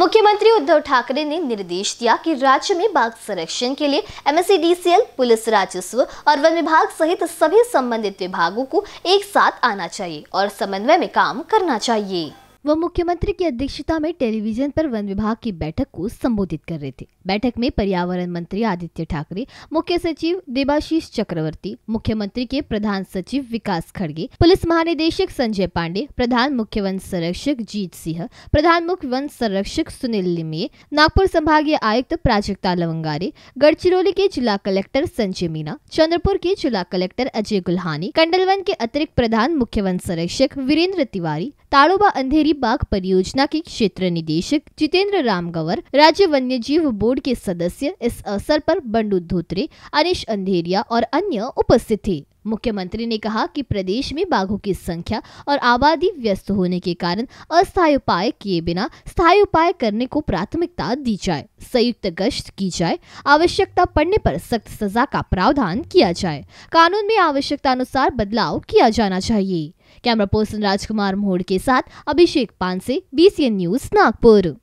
मुख्यमंत्री उद्धव ठाकरे ने निर्देश दिया कि राज्य में बाघ संरक्षण के लिए एमएससीडीसीएल, पुलिस राजस्व और वन विभाग सहित सभी संबंधित विभागों को एक साथ आना चाहिए और समन्वय में काम करना चाहिए वह मुख्यमंत्री की अध्यक्षता में टेलीविजन पर वन विभाग की बैठक को संबोधित कर रहे थे बैठक में पर्यावरण मंत्री आदित्य ठाकरे मुख्य सचिव देवाशीष चक्रवर्ती मुख्यमंत्री के प्रधान सचिव विकास खड़गे पुलिस महानिदेशक संजय पांडे प्रधान मुख्य वन संरक्षक जीत सिंह प्रधान मुख्य वन संरक्षक सुनील लिमे नागपुर संभागीय आयुक्त प्राजक्ता लवंगारे गढ़चिरौली के जिला कलेक्टर संजय मीना चंद्रपुर के जिला कलेक्टर अजय गुल्हानी कंडलवन के अतिरिक्त प्रधान मुख्य वन संरक्षक वीरेंद्र तिवारी ताड़ोबा अंधेरी बाघ परियोजना के क्षेत्र निदेशक जितेंद्र राम गवर राज्य वन्य जीव बोर्ड के सदस्य इस अवसर पर बंडू धोत्रे अनिश अंधेरिया और अन्य उपस्थित थे मुख्यमंत्री ने कहा कि प्रदेश में बाघों की संख्या और आबादी व्यस्त होने के कारण अस्थायी उपाय किए बिना स्थायी उपाय करने को प्राथमिकता दी जाए संयुक्त गश्त की जाए आवश्यकता पड़ने पर सख्त सजा का प्रावधान किया जाए कानून में आवश्यकता अनुसार बदलाव किया जाना चाहिए कैमरा पर्सन राजकुमार मोहड़ के साथ अभिषेक पानसे बीसीएन न्यूज नागपुर